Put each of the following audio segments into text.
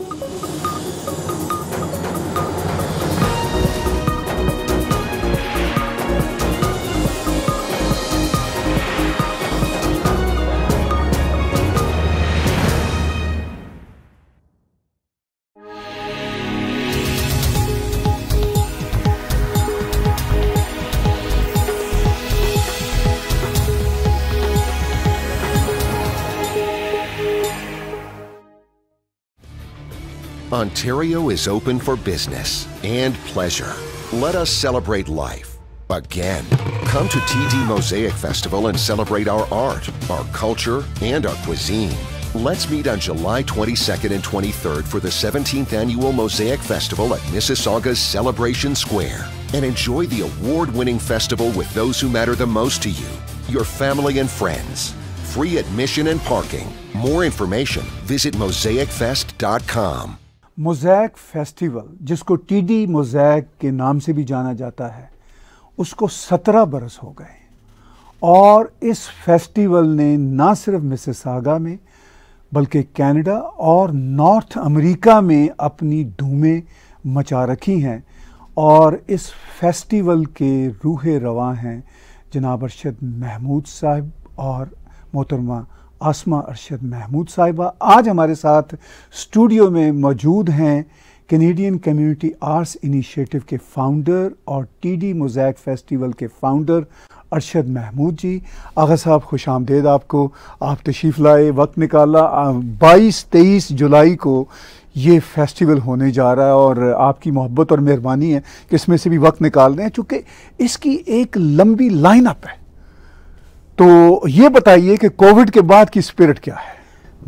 Thank you. Ontario is open for business and pleasure. Let us celebrate life again. Come to TD Mosaic Festival and celebrate our art, our culture, and our cuisine. Let's meet on July 22nd and 23rd for the 17th annual Mosaic Festival at Mississauga's Celebration Square and enjoy the award winning festival with those who matter the most to you, your family and friends. Free admission and parking. More information, visit mosaicfest.com. Mosaic festival जिसको TD Mosaic के नाम से भी जाना जाता है उसको सत्रह बरस हो गए और इस फेस्टिवल ने ना सिर्फ मिसिसागा में बल्कि कनाडा और नॉर्थ अमेरिका में अपनी धूमें मचा रखी हैं और इस फेस्टिवल के रूह रवा हैं जनाब अरशद महमूद साहब और मोहतरमा आसमा अरशद महमूद साहिबा आज हमारे साथ स्टूडियो में मौजूद हैं कैनेडियन कम्युनिटी आर्ट्स इनिशिएटिव के फाउंडर और टीडी मोजैक फेस्टिवल के फाउंडर अरशद महमूद जी आगा साहब खुश आमदेद आपको आप तशीफ़ लाए वक्त निकाला बाईस तेईस जुलाई को ये फेस्टिवल होने जा रहा है और आपकी मोहब्बत और मेहरबानी है कि इसमें से भी वक्त निकाल दें चूँकि इसकी एक लंबी लाइनअप है तो ये बताइए कि कोविड के बाद की स्पिरिट क्या है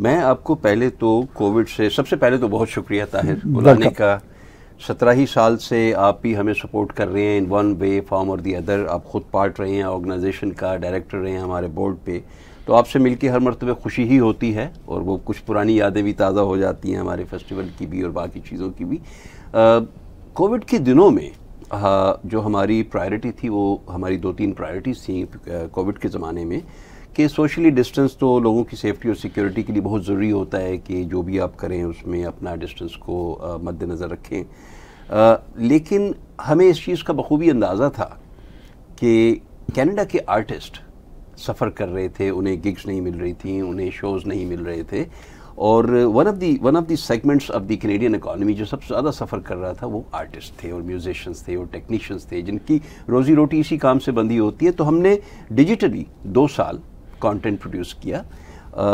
मैं आपको पहले तो कोविड से सबसे पहले तो बहुत शुक्रिया ताहिर हम्म, बुलाने का सत्रह ही साल से आप ही हमें सपोर्ट कर रहे हैं इन वन वे फॉर्म और दी अदर आप खुद पार्ट रहे हैं ऑर्गेनाइजेशन का डायरेक्टर रहे हैं हमारे बोर्ड पे तो आपसे मिलकर हर मरतबे खुशी ही होती है और वो कुछ पुरानी यादें भी ताज़ा हो जाती हैं हमारे फेस्टिवल की भी और बाकी चीज़ों की भी कोविड के दिनों में हाँ जो हमारी प्रायोरिटी थी वो हमारी दो तीन प्रायोरिटीज़ थी कोविड के ज़माने में कि सोशली डिस्टेंस तो लोगों की सेफ्टी और सिक्योरिटी के लिए बहुत ज़रूरी होता है कि जो भी आप करें उसमें अपना डिस्टेंस को मद्देनज़र रखें आ, लेकिन हमें इस चीज़ का बखूबी अंदाज़ा था कि कैनेडा के आर्टिस्ट सफ़र कर रहे थे उन्हें गिग्स नहीं मिल रही थी उन्हें शोज़ नहीं मिल रहे थे और one of the one of the segments of the Canadian economy जो सबसे ज़्यादा सफ़र कर रहा था वो आर्टिस्ट थे और म्यूजिशंस थे और टेक्नीशियंस थे जिनकी रोज़ी रोटी इसी काम से बंधी होती है तो हमने डिजिटली दो साल कंटेंट प्रोड्यूस किया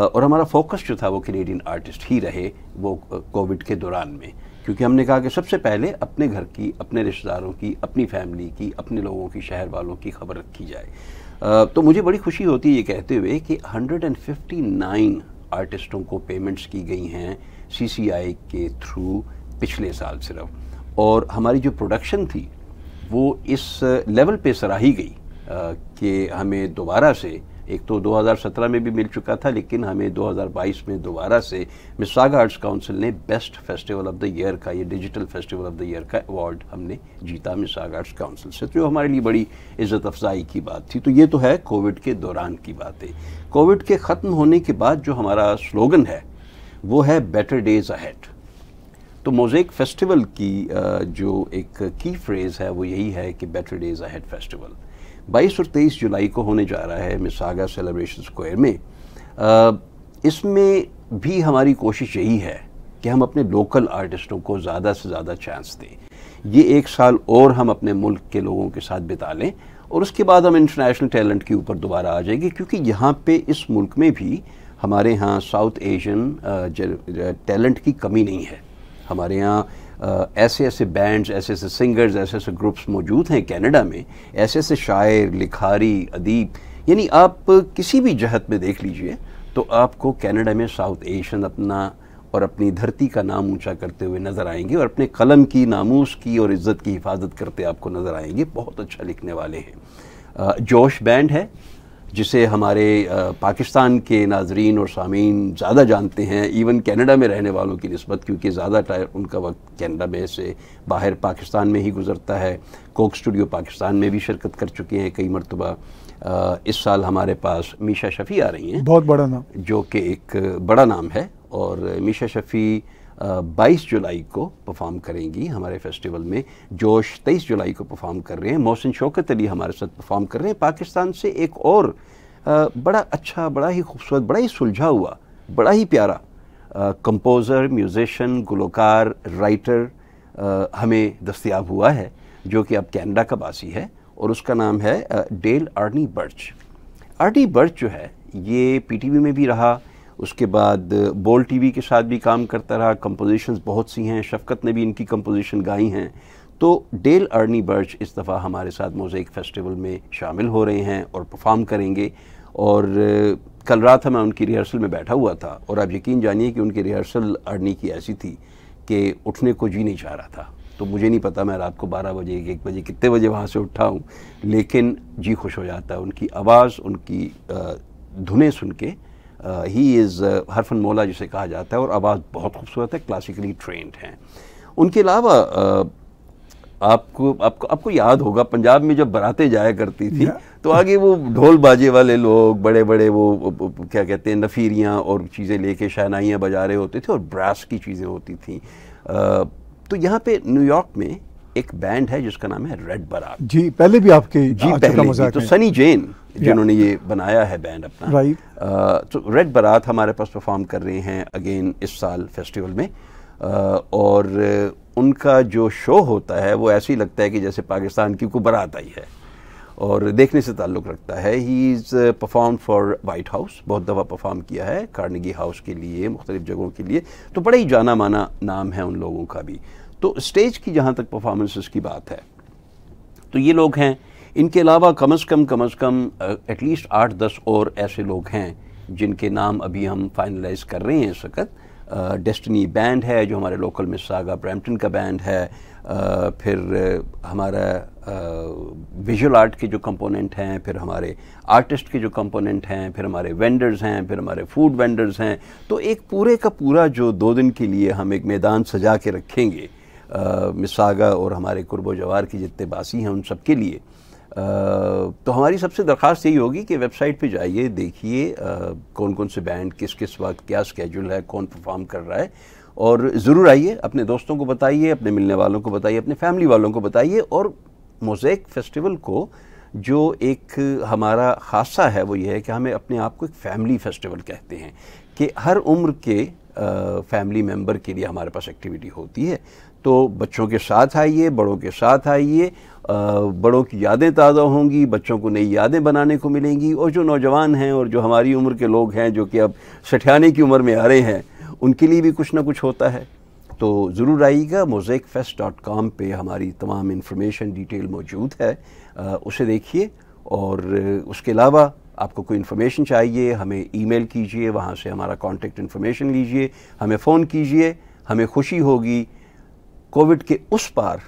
और हमारा फोकस जो था वो कैनेडियन आर्टिस्ट ही रहे वो कोविड के दौरान में क्योंकि हमने कहा कि सबसे पहले अपने घर की अपने रिश्तेदारों की अपनी फैमिली की अपने लोगों की शहर वालों की खबर रखी जाए तो मुझे बड़ी खुशी होती है ये कहते हुए कि 159 आर्टिस्टों को पेमेंट्स की गई हैं सीसीआई के थ्रू पिछले साल सिर्फ और हमारी जो प्रोडक्शन थी वो इस लेवल पे सराही गई कि हमें दोबारा से एक तो 2017 में भी मिल चुका था लेकिन हमें 2022 में दोबारा से मिसागा आर्ट्स काउंसिल ने best festival of the year का ये digital festival of the year का अवार्ड हमने जीता मिसागा आर्ट्स काउंसिल से तो हमारे लिए बड़ी इज़्ज़त अफजाई की बात थी तो ये तो है कोविड के दौरान की बातें कोविड के ख़त्म होने के बाद जो हमारा स्लोगन है वो है बेटर डेज अहेड तो मोजेक फेस्टिवल की जो एक की फ्रेज़ है वो यही है कि बेटर डेज अहेड फेस्टिवल बाईस और तेईस जुलाई को होने जा रहा है मिसागा सेलिब्रेशन स्क्वायर में इसमें भी हमारी कोशिश यही है कि हम अपने लोकल आर्टिस्टों को ज़्यादा से ज़्यादा चांस दें ये एक साल और हम अपने मुल्क के लोगों के साथ बिता लें और उसके बाद हम इंटरनेशनल टैलेंट के ऊपर दोबारा आ जाएंगे क्योंकि यहाँ पे इस मुल्क में भी हमारे यहाँ साउथ एशियन टैलेंट की कमी नहीं है हमारे यहाँ ऐसे ऐसे बैंड्स ऐसे ऐसे सिंगर्स ऐसे ऐसे ग्रुप्स मौजूद हैं कनाडा में ऐसे ऐसे शायर लिखारी अदीब यानी आप किसी भी जहत में देख लीजिए तो आपको कनाडा में साउथ एशियन अपना और अपनी धरती का नाम ऊंचा करते हुए नज़र आएंगे और अपने कलम की नामूस की और इज़्ज़त की हिफाजत करते आपको नज़र आएंगे बहुत अच्छा लिखने वाले हैं जोश बैंड है जिसे हमारे पाकिस्तान के नाजरीन और सामीन ज़्यादा जानते हैं इवन कनाडा में रहने वालों की नस्बत क्योंकि ज़्यादा टाइम उनका वक्त कनाडा में से बाहर पाकिस्तान में ही गुजरता है कोक स्टूडियो पाकिस्तान में भी शिरकत कर चुके हैं कई मरतबा इस साल हमारे पास मीशा शफ़ी आ रही हैं बहुत बड़ा नाम जो कि एक बड़ा नाम है और मीशा शफ़ी बाईस जुलाई को परफॉर्म करेंगी हमारे फेस्टिवल में जोश तेईस जुलाई को परफॉर्म कर रहे हैं मोहसिन शौकत अली हमारे साथ परफॉर्म कर रहे हैं पाकिस्तान से एक और आ, बड़ा अच्छा बड़ा ही खूबसूरत बड़ा ही सुलझा हुआ बड़ा ही प्यारा कंपोज़र म्यूज़िशन गुलकार राइटर आ, हमें दस्तियाब हुआ है जो कि अब कैनेडा का बासी है और उसका नाम है Dale Arnie Birch Arnie Birch जो है ये पीटीवी में भी रहा उसके बाद बोल टीवी के साथ भी काम करता रहा कंपोजिशंस बहुत सी हैं शफकत ने भी इनकी कंपोजिशन गाई हैं तो डेल अर्नी बर्च इस दफ़ा हमारे साथ मोज़ेक फेस्टिवल में शामिल हो रहे हैं और परफॉर्म करेंगे और कल रात हमें उनकी रिहर्सल में बैठा हुआ था और आप यकीन जानिए कि उनकी रिहर्सल अर्नी की ऐसी थी कि उठने को जी नहीं चाह रहा था तो मुझे नहीं पता मैं रात को बारह बजे एक बजे कितने बजे वहाँ से उठा हूँ लेकिन जी खुश हो जाता है उनकी आवाज़ उनकी धुनें सुन के ही uh, इज़ uh, हरफन मौला जिसे कहा जाता है और आवाज़ बहुत खूबसूरत है क्लासिकली ट्रेंड हैं उनके अलावा uh, आपको आपको आपको याद होगा पंजाब में जब बरातें जाया करती थी तो आगे वो ढोल बाजे वाले लोग बड़े बड़े वो, वो क्या कहते हैं नफीरियाँ और चीज़ें लेके शहनाइयाँ बजा रहे होते थे और ब्रास की चीज़ें होती थी आ, तो यहाँ पे न्यूयॉर्क में एक बैंड है जिसका नाम है रेड बरात जी पहले भी आपके हाँ, जी पहले तो सनी जेन जिन्होंने ये बनाया है बैंड अपना राइट तो रेड बरात हमारे पास परफॉर्म कर रहे हैं अगेन इस साल फेस्टिवल में आ, और उनका जो शो होता है वो ऐसे ही लगता है कि जैसे पाकिस्तान की को बरात आई है और देखने से ताल्लुक़ रखता है he is perform for White House बहुत दफ़ा परफॉर्म किया है कार्नगी हाउस के लिए मुख्तलिफ़ जगहों के लिए तो बड़ा ही जाना माना नाम है उन लोगों का भी तो स्टेज की जहाँ तक परफॉर्मेंसेस की बात है तो ये लोग हैं इनके अलावा कम अज़ कम कम अज़ कम एटलीस्ट आठ दस और ऐसे लोग हैं जिनके नाम अभी हम फाइनलाइज कर रहे हैं इस वक्त डेस्टनी बैंड है जो हमारे लोकल में सागा ब्रैम्पटन का बैंड है आ, फिर हमारा विजुअल आर्ट के जो कंपोनेंट हैं फिर हमारे आर्टिस्ट के जो कंपोनेंट हैं फिर हमारे वेंडर्स हैं फिर हमारे फूड वेंडर्स हैं तो एक पूरे का पूरा जो दो दिन के लिए हम एक मैदान सजा के रखेंगे मिसागा और हमारे कुर्ब जवार की जितने बासी हैं उन सब के लिए तो हमारी सबसे दरख्वास्त यही होगी कि वेबसाइट पे जाइए देखिए कौन कौन से बैंड किस किस वक्त क्या स्केजूल है कौन परफॉर्म कर रहा है और ज़रूर आइए अपने दोस्तों को बताइए अपने मिलने वालों को बताइए अपने फैमिली वालों को बताइए और मोज़ेक फेस्टिवल को जो एक हमारा खासा है वो ये है कि हमें अपने आप को एक फैमिली फेस्टिवल कहते हैं कि हर उम्र के फैमिली मेम्बर के लिए हमारे पास एक्टिविटी होती है तो बच्चों के साथ आइए बड़ों के साथ आइए बड़ों की यादें ताज़ा होंगी बच्चों को नई यादें बनाने को मिलेंगी और जो नौजवान हैं और जो हमारी उम्र के लोग हैं जो कि अब सठियाने की उम्र में आ रहे हैं उनके लिए भी कुछ ना कुछ होता है तो ज़रूर आइएगा मोज़ेक फेस्ट डॉट कॉम पर हमारी तमाम इन्फॉर्मेशन डिटेल मौजूद है आ, उसे देखिए और उसके अलावा आपको कोई इन्फॉर्मेशन चाहिए हमें ईमेल कीजिए वहाँ से हमारा कॉन्टेक्ट इन्फॉर्मेशन लीजिए हमें फ़ोन कीजिए हमें खुशी होगी कोविड के उस पार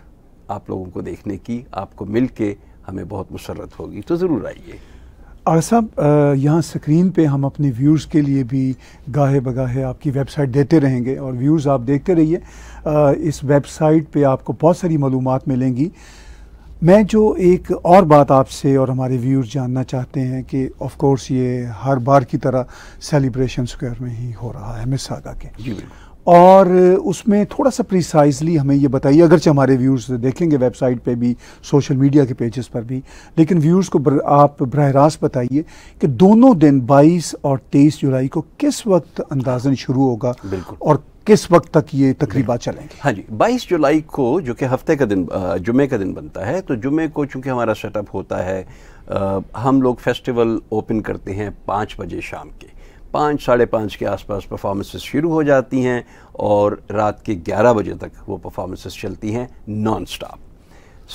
आप लोगों को देखने की आपको मिल के हमें बहुत मुसरत होगी तो ज़रूर आइए आगे साहब यहाँ स्क्रीन पे हम अपने व्यूर्स के लिए भी गाहे बगाहे आपकी वेबसाइट देते रहेंगे और व्यूर्स आप देखते रहिए इस वेबसाइट पे आपको बहुत सारी मालूम मिलेंगी मैं जो एक और बात आपसे और हमारे व्यूर्स जानना चाहते हैं कि ऑफ कोर्स ये हर बार की तरह सेलिब्रेशन स्क्वायर में ही हो रहा है मिसागा के जी बिल्कुल और उसमें थोड़ा सा प्रिसाइजली हमें ये बताइए अगरचे हमारे व्यूर्स देखेंगे वेबसाइट पे भी सोशल मीडिया के पेजेस पर भी लेकिन व्यूर्स को बर, आप बरह रास्त बताइए कि दोनों दिन 22 और 23 जुलाई को किस वक्त अंदाजन शुरू होगा और किस वक्त तक ये तकरीबा चलेंगे हाँ जी 22 जुलाई को जो कि हफ्ते का दिन जुमे का दिन बनता है तो जुमे को चूंकि हमारा सेटअप होता है हम लोग फेस्टिवल ओपन करते हैं पाँच बजे शाम के पाँच साढ़े पाँच के आसपास परफॉर्मेंसेस शुरू हो जाती हैं और रात के ग्यारह बजे तक वो परफॉर्मेंसेस चलती हैं नॉन स्टॉप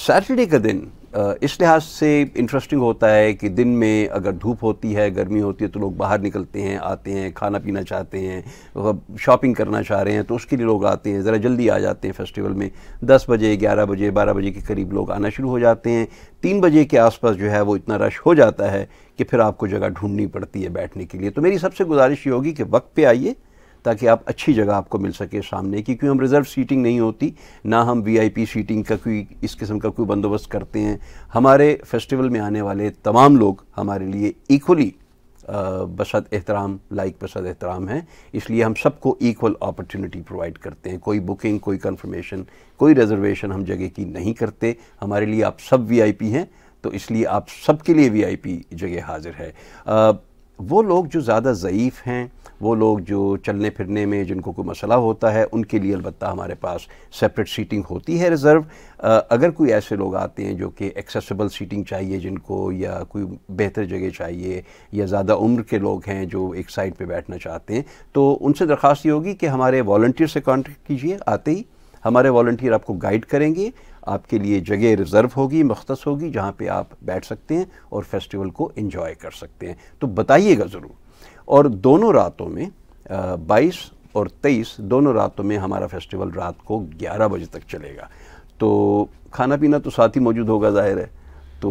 सैटरडे का दिन इस लिहाज से इंटरेस्टिंग होता है कि दिन में अगर धूप होती है गर्मी होती है तो लोग बाहर निकलते हैं आते हैं खाना पीना चाहते हैं शॉपिंग करना चाह रहे हैं तो उसके लिए लोग आते हैं ज़रा जल्दी आ जाते हैं फेस्टिवल में दस बजे ग्यारह बजे बारह बजे के करीब लोग आना शुरू हो जाते हैं तीन बजे के आसपास जो है वो इतना रश हो जाता है कि फिर आपको जगह ढूंढनी पड़ती है बैठने के लिए तो मेरी सबसे गुजारिश ये होगी कि वक्त पर आइए ताकि आप अच्छी जगह आपको मिल सके सामने की क्योंकि हम रिज़र्व सीटिंग नहीं होती ना हम वीआईपी सीटिंग का कोई इस किस्म का कोई बंदोबस्त करते हैं हमारे फेस्टिवल में आने वाले तमाम लोग हमारे लिए इक्वली बसद एहतराम लाइक बसद एहतराम है इसलिए हम सबको इक्वल अपॉर्चुनिटी प्रोवाइड करते हैं कोई बुकिंग कोई कन्फर्मेशन कोई रिजर्वेशन हम जगह की नहीं करते हमारे लिए आप सब वीआईपी हैं तो इसलिए आप सबके लिए वीआईपी जगह हाजिर है आ, वो लोग जो ज़्यादा ज़यीफ़ हैं वो लोग जो चलने फिरने में जिनको कोई मसला होता है उनके लिए अलबत् हमारे पास सेपरेट सीटिंग होती है रिज़र्व अगर कोई ऐसे लोग आते हैं जो कि एक्सेसिबल सीटिंग चाहिए जिनको या कोई बेहतर जगह चाहिए या ज़्यादा उम्र के लोग हैं जो एक साइड पे बैठना चाहते हैं तो उनसे दरख्वास्त ये होगी कि हमारे वॉल्टियर से कॉन्टेक्ट कीजिए आते ही हमारे वॉल्टियर आपको गाइड करेंगे आपके लिए जगह रिज़र्व होगी मख्تص होगी जहाँ पर आप बैठ सकते हैं और फेस्टिवल को इन्जॉय कर सकते हैं तो बताइएगा ज़रूर और दोनों रातों में बाईस और तेईस दोनों रातों में हमारा फेस्टिवल रात को ग्यारह बजे तक चलेगा तो खाना पीना तो साथ ही मौजूद होगा जाहिर है तो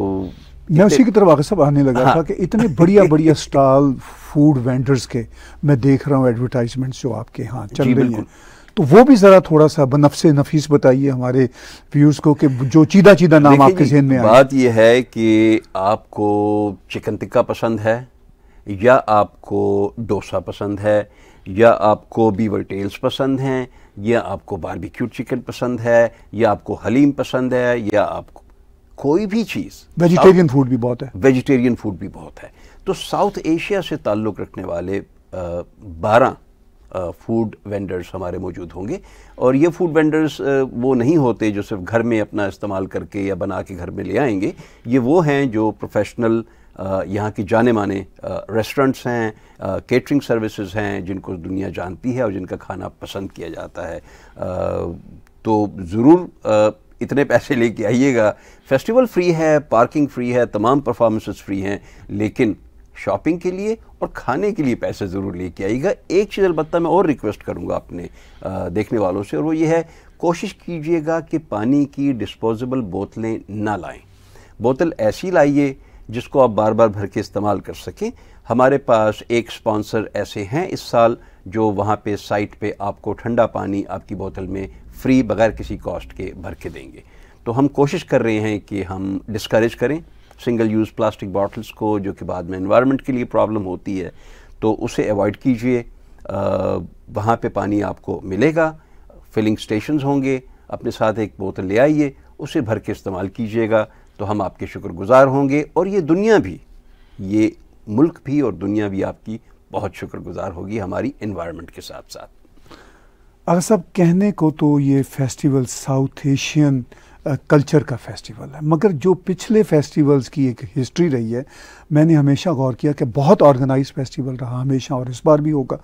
मैं उसी की तरफ आगे सब आने लगा हाँ। था कि इतने बढ़िया बढ़िया स्टॉल फूड वेंडर्स के मैं देख रहा हूँ एडवर्टाइजमेंट्स जो आपके यहाँ चल रही हैं तो वो भी ज़रा थोड़ा सा बनफसे नफीस बताइए हमारे व्यूर्स को कि जो चीदा चीदा नाम आपके जहन में बात यह है कि आपको चिकन टिक्का पसंद है या आपको डोसा पसंद है या आपको बीवर टेल्स पसंद हैं या आपको बारबेक्यू चिकन पसंद है या आपको हलीम पसंद है या आपको कोई भी चीज़ वेजिटेरियन फूड भी बहुत है वेजिटेरियन फूड भी बहुत है तो साउथ एशिया से ताल्लुक़ रखने वाले बारह फूड वेंडर्स हमारे मौजूद होंगे और ये फूड वेंडर्स वो नहीं होते जो सिर्फ घर में अपना इस्तेमाल करके या बना के घर में ले आएंगे ये वो हैं जो प्रोफेशनल यहाँ की जाने माने रेस्टोरेंट्स हैं केटरिंग सर्विसेज हैं जिनको दुनिया जानती है और जिनका खाना पसंद किया जाता है तो ज़रूर इतने पैसे लेके आइएगा फेस्टिवल फ्री है पार्किंग फ्री है तमाम परफॉर्मेंसेस फ्री हैं लेकिन शॉपिंग के लिए और खाने के लिए पैसे ज़रूर लेके आइएगा एक चीज़ अलबत्ता मैं और रिक्वेस्ट करूँगा अपने देखने वालों से और वो ये है कोशिश कीजिएगा कि पानी की डिस्पोजेबल बोतलें ना लाएं बोतल ऐसी लाइए जिसको आप बार बार भर के इस्तेमाल कर सकें हमारे पास एक स्पॉन्सर ऐसे हैं इस साल जो वहाँ पे साइट पे आपको ठंडा पानी आपकी बोतल में फ्री बगैर किसी कॉस्ट के भर के देंगे तो हम कोशिश कर रहे हैं कि हम डिस्करेज करें सिंगल यूज़ प्लास्टिक बॉटल्स को जो कि बाद में इन्वायरमेंट के लिए प्रॉब्लम होती है तो उसे अवॉइड कीजिए वहाँ पे पानी आपको मिलेगा फिलिंग स्टेशन होंगे अपने साथ एक बोतल ले आइए उसे भर के इस्तेमाल कीजिएगा तो हम आपके शुक्रगुजार होंगे और ये दुनिया भी ये मुल्क भी और दुनिया भी आपकी बहुत शुक्रगुजार होगी हमारी इन्वायरमेंट के साथ साथ अगर सब कहने को तो ये फेस्टिवल साउथ एशियन कल्चर का फेस्टिवल है मगर जो पिछले फेस्टिवल्स की एक हिस्ट्री रही है मैंने हमेशा गौर किया कि बहुत ऑर्गेनाइज फेस्टिवल रहा हमेशा और इस बार भी होगा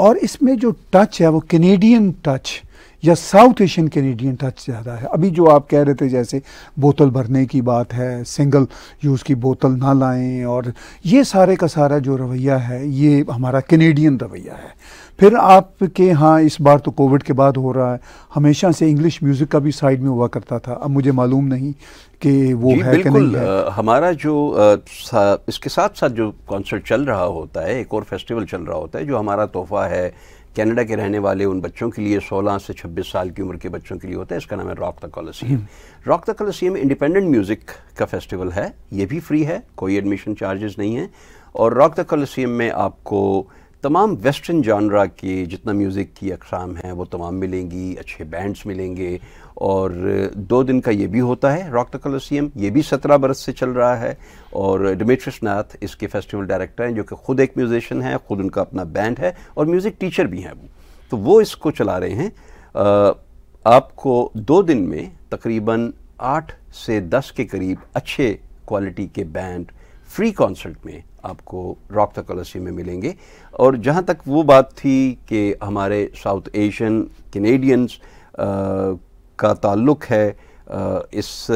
और इसमें जो टच है वो कैनेडियन टच या साउथ एशियन कैनेडियन टच ज़्यादा है अभी जो आप कह रहे थे जैसे बोतल भरने की बात है सिंगल यूज़ की बोतल ना लाएं और ये सारे का सारा जो रवैया है ये हमारा कैनेडियन रवैया है फिर आपके यहाँ इस बार तो कोविड के बाद हो रहा है हमेशा से इंग्लिश म्यूज़िक का भी साइड में हुआ करता था अब मुझे मालूम नहीं कि वो है बिल्कुल कि नहीं है? हमारा जो सा, इसके साथ साथ जो कॉन्सर्ट चल रहा होता है एक और फेस्टिवल चल रहा होता है जो हमारा तोहफा है कनाडा के रहने वाले उन बच्चों के लिए 16 से 26 साल की उम्र के बच्चों के लिए होता है इसका नाम है Rock the Colosseum Rock the Colosseum independent music का फेस्टिवल है ये भी फ्री है कोई एडमिशन चार्जेस नहीं है और रॉक द कॉलोसियम में आपको तमाम वेस्टर्न जानरा के जितना म्यूज़िक की अकसाम हैं वो तमाम मिलेंगी अच्छे बैंड्स मिलेंगे और दो दिन का ये भी होता है रॉक द कलोसियम ये भी सत्रह बरस से चल रहा है और डिमेट्रिस नाथ इसके फेस्टिवल डायरेक्टर हैं जो कि खुद एक म्यूजिशियन है खुद उनका अपना बैंड है और म्यूज़िक टीचर भी हैं वो तो वो इसको चला रहे हैं आपको दो दिन में तकरीबन आठ से दस के करीब अच्छे क्वालिटी के बैंड फ्री कॉन्सर्ट में आपको रॉक द कलसियम में मिलेंगे और जहाँ तक वो बात थी कि हमारे साउथ एशियन कैनेडियंस का ताल्लुक है इस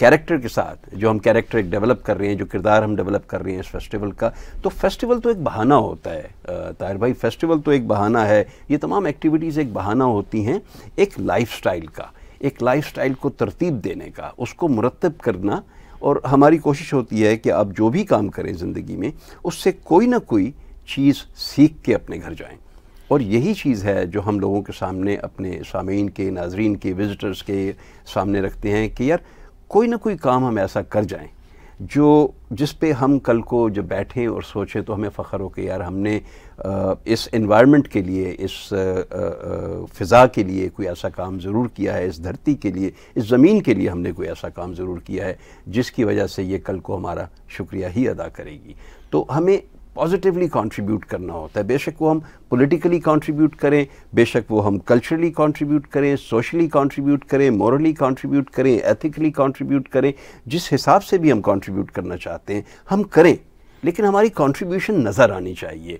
कैरेक्टर के साथ जो हम कैरेक्टर एक डेवलप कर रहे हैं जो किरदार हम डेवलप कर रहे हैं इस फेस्टिवल का तो फेस्टिवल तो एक बहाना होता है ताहिर भाई फेस्टिवल तो एक बहाना है ये तमाम एक्टिविटीज़ एक बहाना होती हैं एक लाइफस्टाइल का एक लाइफस्टाइल को तरतीब देने का उसको मुरतब करना और हमारी कोशिश होती है कि आप जो भी काम करें ज़िंदगी में उससे कोई ना कोई चीज़ सीख के अपने घर जाएँ और यही चीज़ है जो हम लोगों के सामने अपने सामीन के नाजरीन के विज़िटर्स के सामने रखते हैं कि यार कोई ना कोई काम हम ऐसा कर जाएं जो जिस पे हम कल को जब बैठें और सोचें तो हमें फ़ख्र हो कि यार हमने इस इन्वायरमेंट के लिए इस फ़िज़ा के लिए कोई ऐसा काम ज़रूर किया है इस धरती के लिए इस ज़मीन के लिए हमने कोई ऐसा काम ज़रूर किया है जिसकी वजह से ये कल को हमारा शुक्रिया ही अदा करेगी तो हमें पॉजिटिवली कंट्रीब्यूट करना होता है बेशक वो हम पॉलिटिकली कंट्रीब्यूट करें बेशक वो हम कल्चरली कंट्रीब्यूट करें सोशली कंट्रीब्यूट करें मॉरली कंट्रीब्यूट करें एथिकली कंट्रीब्यूट करें जिस हिसाब से भी हम कंट्रीब्यूट करना चाहते हैं हम करें लेकिन हमारी कंट्रीब्यूशन नज़र आनी चाहिए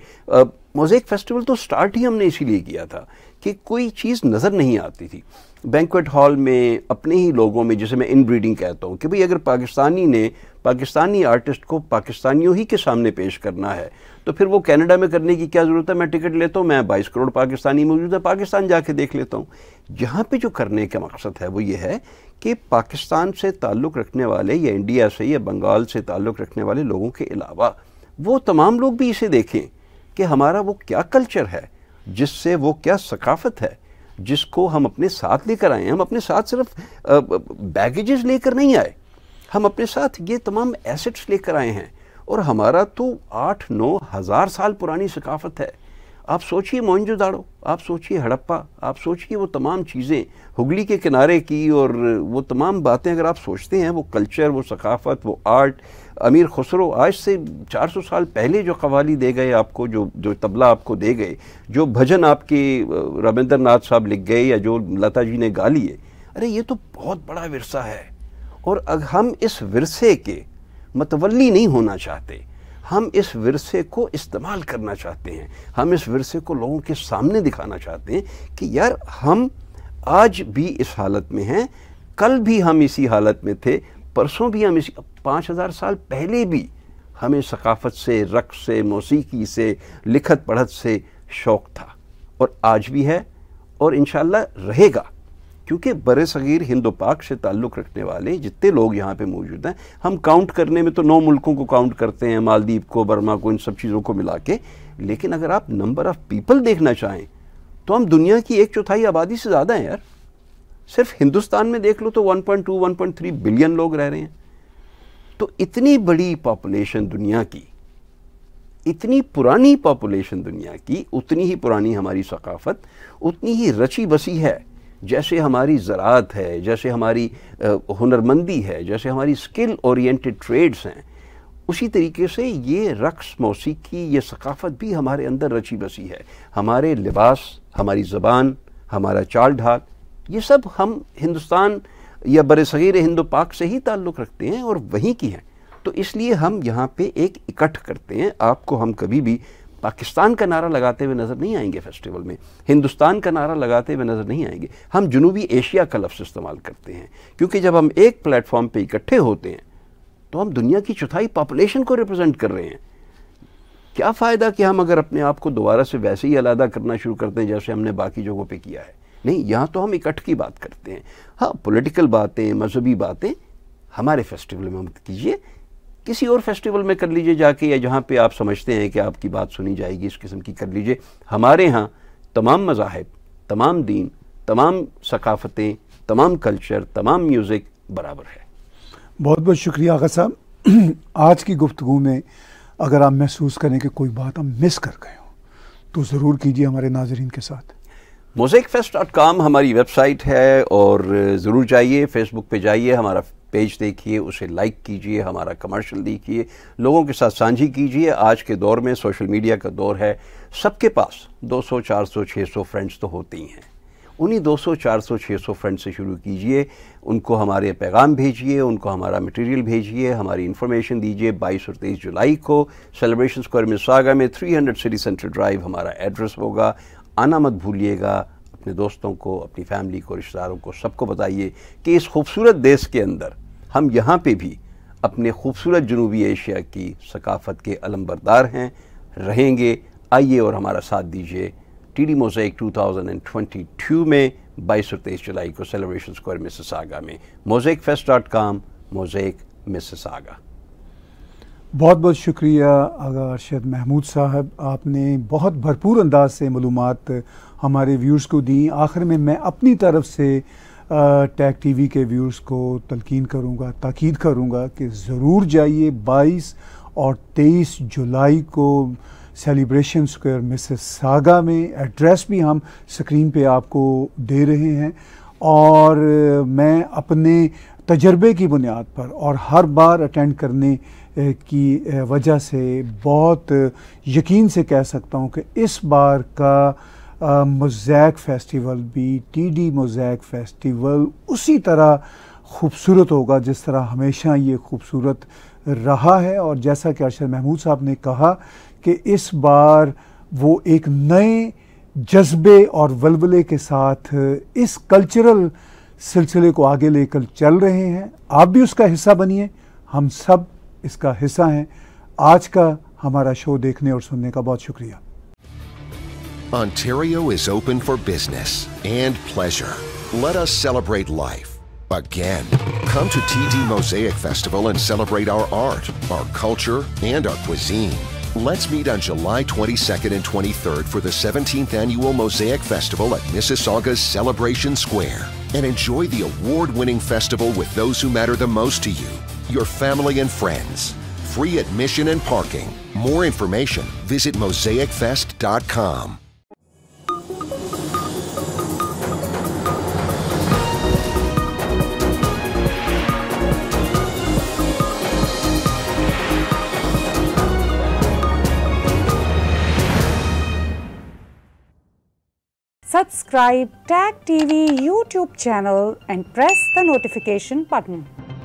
मोज़ेक फेस्टिवल तो स्टार्ट ही हमने इसीलिए किया था कि कोई चीज़ नज़र नहीं आती थी बैंकुट हॉल में अपने ही लोगों में जिसे मैं इन ब्रीडिंग कहता हूँ कि भाई अगर पाकिस्तानी ने पाकिस्तानी आर्टिस्ट को पाकिस्तानियों ही के सामने पेश करना है तो फिर वो कनाडा में करने की क्या ज़रूरत है मैं टिकट लेता हूँ मैं बाईस करोड़ पाकिस्तानी मौजूद है पाकिस्तान जाके देख लेता हूँ यहाँ पे जो करने का मकसद है वो ये है कि पाकिस्तान से ताल्लुक़ रखने वाले या इंडिया से या बंगाल से ताल्लुक़ रखने वाले लोगों के अलावा वो तमाम लोग भी इसे देखें कि हमारा वो क्या कल्चर है जिससे वो क्या सकाफत है जिसको हम अपने साथ लेकर आए हम अपने साथ सिर्फ बैगेजेस लेकर नहीं आए हम अपने साथ ये तमाम एसेट्स लेकर आए हैं और हमारा तो आठ नौ हज़ार साल पुरानी सकाफत है आप सोचिए मोहनजोदाड़ो आप सोचिए हड़प्पा आप सोचिए वो तमाम चीज़ें हुगली के किनारे की और वो तमाम बातें अगर आप सोचते हैं वो कल्चर वो सकाफ़त वो आर्ट अमीर खुसरो आज से 400 साल पहले जो कवाली दे गए आपको जो जो तबला आपको दे गए जो भजन आपके रविंद्र नाथ साहब लिख गए या जो लता जी ने गा लिए अरे ये तो बहुत बड़ा विरसा है और अगर हम इस विरसे के मतवली नहीं होना चाहते हम इस विरसे को इस्तेमाल करना चाहते हैं हम इस विरसे को लोगों के सामने दिखाना चाहते हैं कि यार हम आज भी इस हालत में हैं कल भी हम इसी हालत में थे परसों भी हम इसी पाँच हज़ार साल पहले भी हमें सकाफत से रक़ से मौसीकी से लिखत पढ़त से शौक़ था और आज भी है और इन रहेगा क्योंकि बर सग़ीर हिंद पाक से ताल्लुक़ रखने वाले जितने लोग यहाँ पे मौजूद हैं हम काउंट करने में तो नौ मुल्कों को काउंट करते हैं मालदीप को बर्मा को इन सब चीज़ों को मिला के लेकिन अगर आप नंबर ऑफ़ पीपल देखना चाहें तो हम दुनिया की एक चौथाई आबादी से ज़्यादा हैं यार सिर्फ हिंदुस्तान में देख लो तो 1.2 1.3 बिलियन लोग रह रहे हैं तो इतनी बड़ी पॉपुलेशन दुनिया की इतनी पुरानी पॉपुलेशन दुनिया की उतनी ही पुरानी हमारी सकाफत उतनी ही रची बसी है जैसे हमारी ज़रात है जैसे हमारी हुनरमंदी है जैसे हमारी स्किल ओरिएंटेड ट्रेड्स हैं उसी तरीके से ये रक्स मौसीकी ये सकाफ़त भी हमारे अंदर रची बसी है हमारे लिबास हमारी ज़बान हमारा चाल ढाल ये सब हम हिंदुस्तान या बर सग़ीर हिंदो पाक से ही ताल्लुक़ रखते हैं और वहीं की हैं तो इसलिए हम यहाँ पे एक इकट्ठ करते हैं आपको हम कभी भी पाकिस्तान का नारा लगाते हुए नज़र नहीं आएंगे फेस्टिवल में हिंदुस्तान का नारा लगाते हुए नज़र नहीं आएंगे हम जनूबी एशिया का लफ्ज़ इस्तेमाल करते हैं क्योंकि जब हम एक प्लेटफॉर्म पे इकट्ठे होते हैं तो हम दुनिया की चौथाई पॉपुलेशन को रिप्रेजेंट कर रहे हैं क्या फ़ायदा कि हम अगर अपने आप को दोबारा से वैसे ही अलादा करना शुरू करते हैं जैसे हमने बाकी जगहों पर किया है नहीं यहाँ तो हम इकट्ठ की बात करते हैं हाँ पोलिटिकल बातें मजहबी बातें हमारे फेस्टिवल में मत कीजिए किसी और फेस्टिवल में कर लीजिए जाके या जहाँ पे आप समझते हैं कि आपकी बात सुनी जाएगी इस किस्म की कर लीजिए हमारे यहाँ तमाम मजाहब तमाम दीन तमाम सकाफ़तें तमाम कल्चर तमाम म्यूज़िक बराबर है बहुत बहुत शुक्रिया आगा साहब आज की गुफ्तु में अगर आप महसूस करें कि कोई बात हम मिस कर गए हों तो ज़रूर कीजिए हमारे नाजरन के साथ मोजेक फेस्ट डॉट कॉम हमारी वेबसाइट है और ज़रूर जाइए फेसबुक पे जाइए हमारा पेज देखिए उसे लाइक कीजिए हमारा कमर्शियल देखिए लोगों के साथ साझी कीजिए आज के दौर में सोशल मीडिया का दौर है सबके पास 200, 400, 600 फ्रेंड्स तो होते ही हैं उन्हीं 200, 400, 600 फ्रेंड्स से शुरू कीजिए उनको हमारे पैगाम भेजिए उनको हमारा मटेरियल भेजिए हमारी इन्फॉर्मेशन दीजिए बाईस और तेईस जुलाई को सेलिब्रेशन स्क्वायर मिसागा में 300 सिटी सेंट्रल ड्राइव हमारा एड्रेस होगा आना मत भूलिएगा अपने दोस्तों को अपनी फैमिली को रिश्तेदारों को सबको बताइए कि इस खूबसूरत देश के अंदर हम यहाँ पे भी अपने खूबसूरत जनूबी एशिया की सकाफत के अलमबरदार हैं रहेंगे आइए और हमारा साथ दीजिए T D Mosaic two thousand and twenty two में बाईस और तेईस जुलाई को सेलिब्रेशन स्क्वायर आगा में Mosaic fest dot com Mosaic Agha बहुत बहुत शुक्रिया आगा अरशद महमूद साहब आपने बहुत भरपूर अंदाज से मालूम हमारे व्यूर्स को दी आखिर में मैं अपनी तरफ से टैग टीवी के व्यूर्स को तलकिन करूँगा ताकीद करूँगा कि ज़रूर जाइए 22 और 23 जुलाई को सेलिब्रेशन स्क्वायर मिसेस सागा में एड्रेस भी हम स्क्रीन पे आपको दे रहे हैं और मैं अपने तजर्बे की बुनियाद पर और हर बार अटेंड करने की वजह से बहुत यकीन से कह सकता हूँ कि इस बार का मोज़ैक फेस्टिवल भी टीडी मोज़ैक फेस्टिवल उसी तरह खूबसूरत होगा जिस तरह हमेशा ये खूबसूरत रहा है और जैसा कि अरशद महमूद साहब ने कहा कि इस बार वो एक नए जज्बे और वलवले के साथ इस कल्चरल सिलसिले को आगे लेकर चल रहे हैं आप भी उसका हिस्सा बनिए हम सब इसका हिस्सा हैं आज का हमारा शो देखने और सुनने का बहुत शुक्रिया Ontario is open for business and pleasure. Let us celebrate life. Again, come to TD Mosaic Festival and celebrate our art, our culture, and our cuisine. Let's meet on July 22nd and 23rd for the 17th annual Mosaic Festival at Mississauga's Celebration Square and enjoy the award winning festival with those who matter the most to you your family and friends. Free admission and parking. More information, visit mosaicfest.com. subscribe TAG TV YouTube channel and press the notification button.